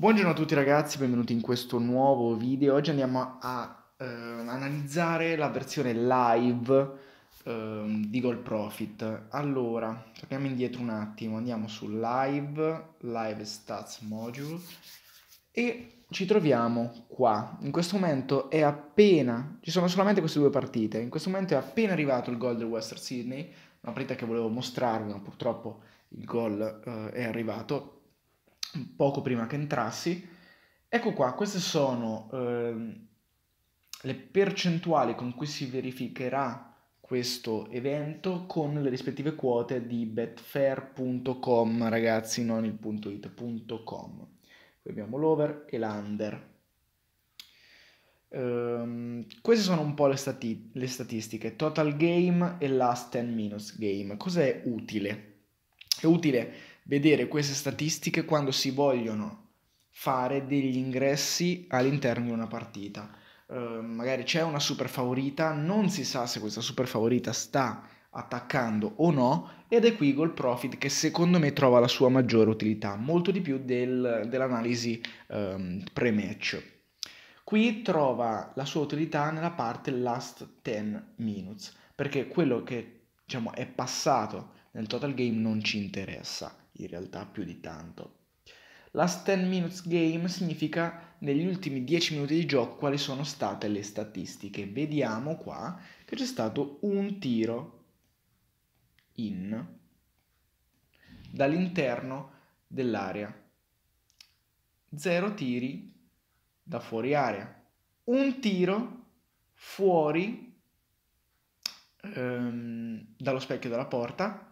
Buongiorno a tutti ragazzi, benvenuti in questo nuovo video. Oggi andiamo a eh, analizzare la versione live eh, di Gold Profit. Allora, torniamo indietro un attimo, andiamo su live, live stats module e ci troviamo qua. In questo momento è appena, ci sono solamente queste due partite, in questo momento è appena arrivato il gol del Western Sydney, una partita che volevo mostrarvi, ma purtroppo il gol eh, è arrivato poco prima che entrassi. Ecco qua, queste sono eh, le percentuali con cui si verificherà questo evento con le rispettive quote di betfair.com, ragazzi, non il punto .it.com. Qui abbiamo l'over e l'under. Um, queste sono un po' le, stati- le, statistiche, total game e last 10 minus game. Cos'è utile? È utile vedere queste statistiche quando si vogliono fare degli ingressi all'interno di una partita. Uh, magari c'è una super favorita, non si sa se questa super favorita sta attaccando o no ed è qui Gold Profit che secondo me trova la sua maggiore utilità, molto di più del, dell'analisi um, pre-match. Qui trova la sua utilità nella parte last 10 minutes, perché quello che diciamo, è passato nel total game non ci interessa in realtà più di tanto. Last 10 minutes game significa negli ultimi 10 minuti di gioco quali sono state le statistiche. Vediamo qua che c'è stato un tiro in dall'interno dell'area. Zero tiri da fuori area. Un tiro fuori ehm, dallo specchio della porta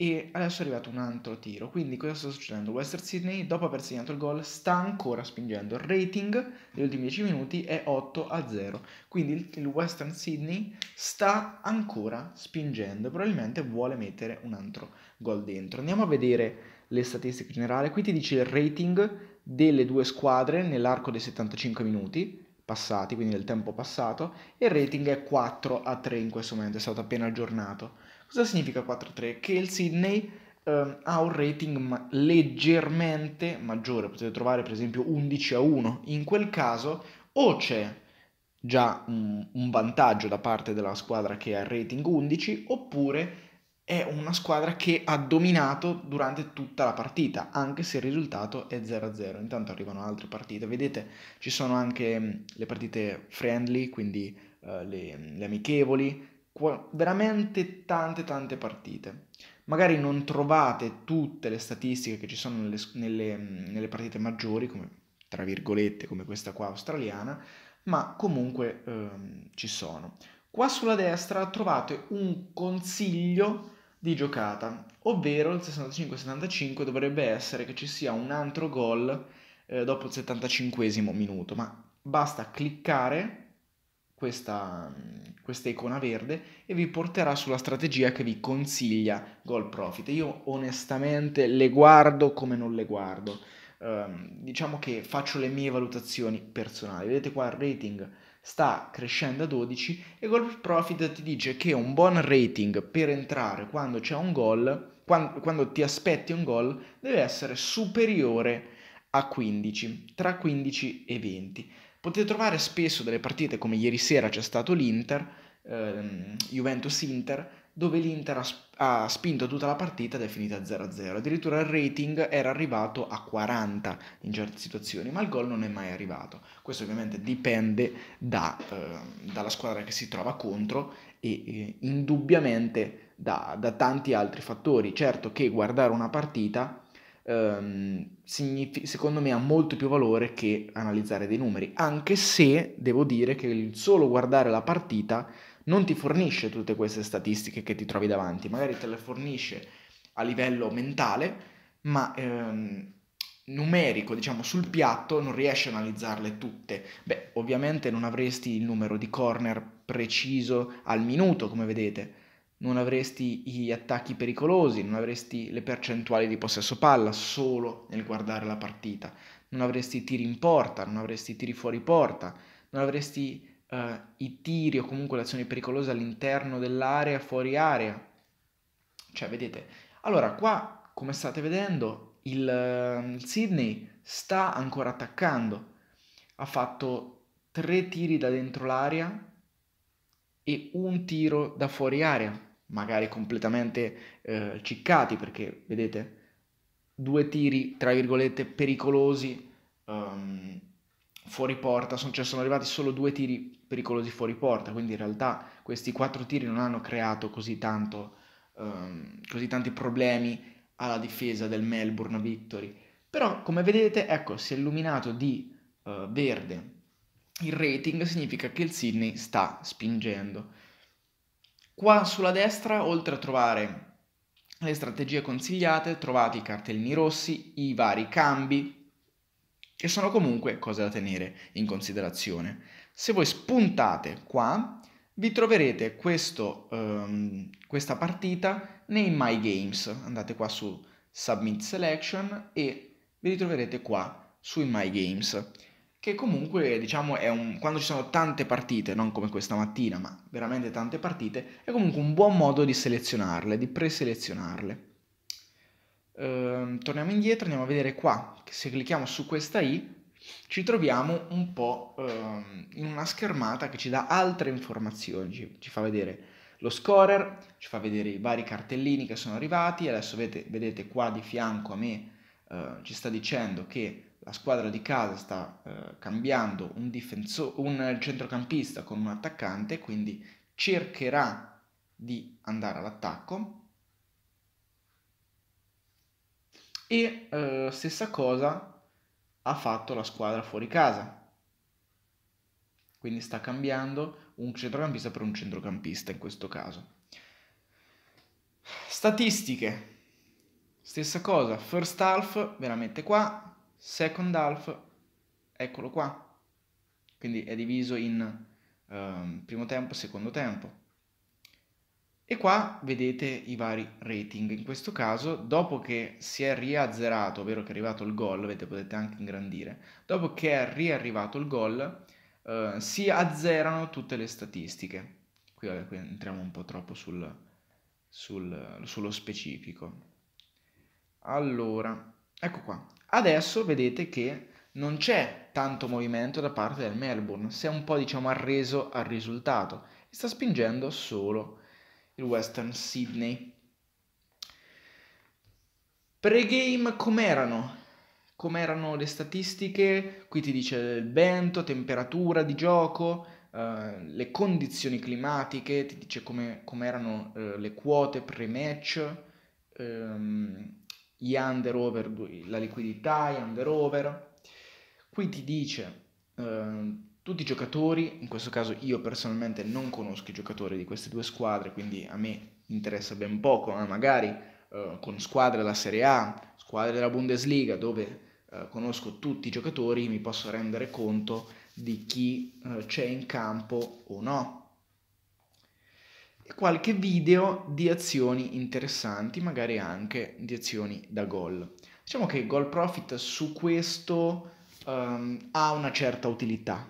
e adesso è arrivato un altro tiro. Quindi cosa sta succedendo? Western Sydney, dopo aver segnato il gol, sta ancora spingendo. Il rating degli ultimi 10 minuti è 8 a 0. Quindi il Western Sydney sta ancora spingendo. Probabilmente vuole mettere un altro gol dentro. Andiamo a vedere le statistiche generali. Qui ti dice il rating delle due squadre nell'arco dei 75 minuti passati, quindi nel tempo passato, e il rating è 4 a 3 in questo momento, è stato appena aggiornato. Cosa significa 4-3? Che il Sydney ehm, ha un rating ma- leggermente maggiore, potete trovare per esempio 11-1, a in quel caso o c'è già un, un vantaggio da parte della squadra che ha il rating 11 oppure è una squadra che ha dominato durante tutta la partita, anche se il risultato è 0-0. a Intanto arrivano altre partite, vedete, ci sono anche mm, le partite friendly, quindi uh, le, le, amichevoli, veramente tante tante partite. Magari non trovate tutte le statistiche che ci sono nelle, nelle, nelle partite maggiori, come, tra virgolette, come questa qua australiana, ma comunque ehm, ci sono. Qua sulla destra trovate un consiglio di giocata, ovvero il 65-75 dovrebbe essere che ci sia un altro gol eh, dopo il 75 minuto, ma basta cliccare questa, questa, icona verde e vi porterà sulla strategia che vi consiglia Gold Profit. Io onestamente le guardo come non le guardo. Um, diciamo che faccio le mie valutazioni personali. Vedete qua il rating sta crescendo a 12 e Gold Profit ti dice che un buon rating per entrare quando c'è un gol, quando, quando ti aspetti un gol, deve essere superiore a 15, tra 15 e 20. Potete trovare spesso delle partite come ieri sera c'è stato l'Inter, ehm, Juventus-Inter, dove l'Inter ha, ha, spinto tutta la partita ed è finita 0-0. Addirittura il rating era arrivato a 40 in certe situazioni, ma il gol non è mai arrivato. Questo ovviamente dipende da, eh, dalla squadra che si trova contro e eh, indubbiamente da, da tanti altri fattori. Certo che guardare una partita ehm, signific- secondo me ha molto più valore che analizzare dei numeri, anche se devo dire che il solo guardare la partita non ti fornisce tutte queste statistiche che ti trovi davanti, magari te le fornisce a livello mentale, ma ehm, numerico, diciamo sul piatto, non riesci a analizzarle tutte. Beh, ovviamente non avresti il numero di corner preciso al minuto, come vedete, non avresti gli attacchi pericolosi, non avresti le percentuali di possesso palla solo nel guardare la partita, non avresti tiri in porta, non avresti tiri fuori porta, non avresti uh, i tiri o comunque le azioni pericolose all'interno dell'area, fuori area. Cioè, vedete, allora qua, come state vedendo, il, ehm, il Sydney sta ancora attaccando. Ha fatto tre tiri da dentro l'area e un tiro da fuori area magari completamente eh, ciccati perché vedete due tiri tra virgolette pericolosi um, fuori porta sono, cioè sono arrivati solo due tiri pericolosi fuori porta quindi in realtà questi quattro tiri non hanno creato così tanto um, così tanti problemi alla difesa del Melbourne Victory però come vedete ecco si è illuminato di uh, verde il rating significa che il Sydney sta spingendo Qua sulla destra, oltre a trovare le strategie consigliate, trovate i cartellini rossi, i vari cambi, che sono comunque cose da tenere in considerazione. Se voi spuntate qua, vi troverete questo, um, questa partita nei My Games. Andate qua su Submit Selection e vi ritroverete qua sui My Games che comunque diciamo è un, quando ci sono tante partite, non come questa mattina, ma veramente tante partite, è comunque un buon modo di selezionarle, di preselezionarle. Ehm, torniamo indietro, andiamo a vedere qua, se clicchiamo su questa i ci troviamo un po' ehm, in una schermata che ci dà altre informazioni, ci, ci, fa vedere lo scorer, ci fa vedere i vari cartellini che sono arrivati, adesso vedete, vedete qua di fianco a me eh, ci sta dicendo che la squadra di casa sta eh, cambiando un, difenso- un centrocampista con un attaccante, quindi cercherà di andare all'attacco. E eh, stessa cosa ha fatto la squadra fuori casa. Quindi sta cambiando un centrocampista per un centrocampista in questo caso. Statistiche. Stessa cosa, first half, veramente qua, Second half, eccolo qua. Quindi è diviso in um, primo tempo, e secondo tempo. E qua vedete i vari rating. In questo caso, dopo che si è riazzerato, ovvero che è arrivato il gol, vedete, potete anche ingrandire, dopo che è riarrivato il gol, eh, si azzerano tutte le statistiche. Qui, vabbè, qui entriamo un po' troppo sul, sul, sullo specifico. Allora, ecco qua. Adesso vedete che non c'è tanto movimento da parte del Melbourne, si è un po' diciamo arreso al risultato e sta spingendo solo il Western Sydney. Pre-game com'erano? Com'erano le statistiche? Qui ti dice il vento, temperatura di gioco, eh, le condizioni climatiche, ti dice come, com'erano eh, le quote pre-match, ehm, gli under over, la liquidità, gli under over. Qui ti dice eh, tutti i giocatori, in questo caso io personalmente non conosco i giocatori di queste due squadre, quindi a me interessa ben poco, ma eh, magari eh, con squadre della Serie A, squadre della Bundesliga, dove eh, conosco tutti i giocatori, mi posso rendere conto di chi eh, c'è in campo o no qualche video di azioni interessanti, magari anche di azioni da gol. Diciamo che Goal Profit su questo um, ha una certa utilità,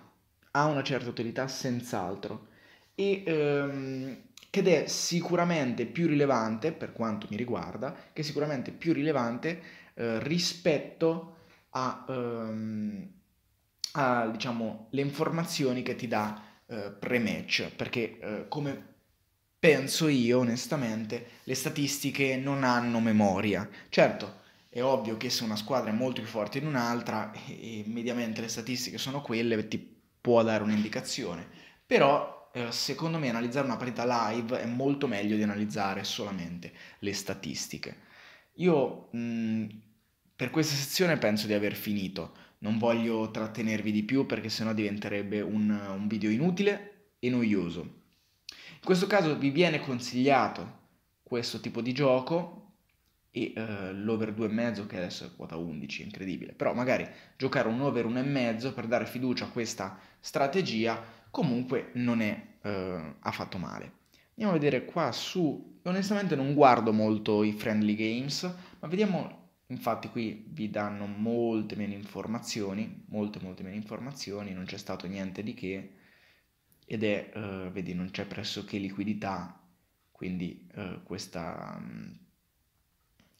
ha una certa utilità senz'altro e um, ed è sicuramente più rilevante, per quanto mi riguarda, che è sicuramente più rilevante eh, rispetto a, ehm, a diciamo, le informazioni che ti dà eh, pre-match, perché eh, come penso io onestamente, le statistiche non hanno memoria. Certo, è ovvio che se una squadra è molto più forte di un'altra e, mediamente le statistiche sono quelle, ti può dare un'indicazione. Però eh, secondo me analizzare una partita live è molto meglio di analizzare solamente le statistiche. Io mh, mm, per questa sezione penso di aver finito. Non voglio trattenervi di più perché sennò diventerebbe un, un video inutile e noioso. In questo caso vi viene consigliato questo tipo di gioco e eh, l'over 2,5 che adesso è quota 11, incredibile, però magari giocare un over 1,5 per dare fiducia a questa strategia comunque non è eh, affatto male. Andiamo a vedere qua su, onestamente non guardo molto i friendly games, ma vediamo Infatti qui vi danno molte meno informazioni, molte molte meno informazioni, non c'è stato niente di che, ed è, eh, vedi, non c'è pressoché liquidità, quindi eh, questa, mh,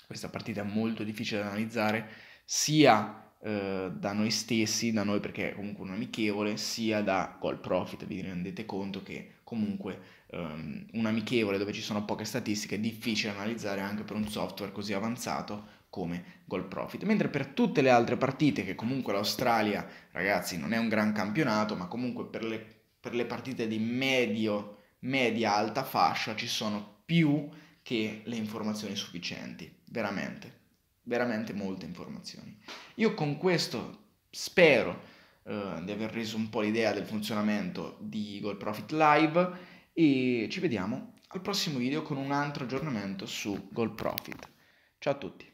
questa, partita è molto difficile da analizzare, sia eh, da noi stessi, da noi perché è comunque un amichevole, sia da Call Profit, vi rendete conto che comunque um, un amichevole dove ci sono poche statistiche è difficile analizzare anche per un software così avanzato come Goal Profit. Mentre per tutte le altre partite, che comunque l'Australia, ragazzi, non è un gran campionato, ma comunque per le per le partite di medio, media, alta fascia ci sono più che le informazioni sufficienti, veramente, veramente molte informazioni. Io con questo spero eh, di aver reso un po' l'idea del funzionamento di Eagle Profit Live e ci vediamo al prossimo video con un altro aggiornamento su Goal Profit. Ciao a tutti!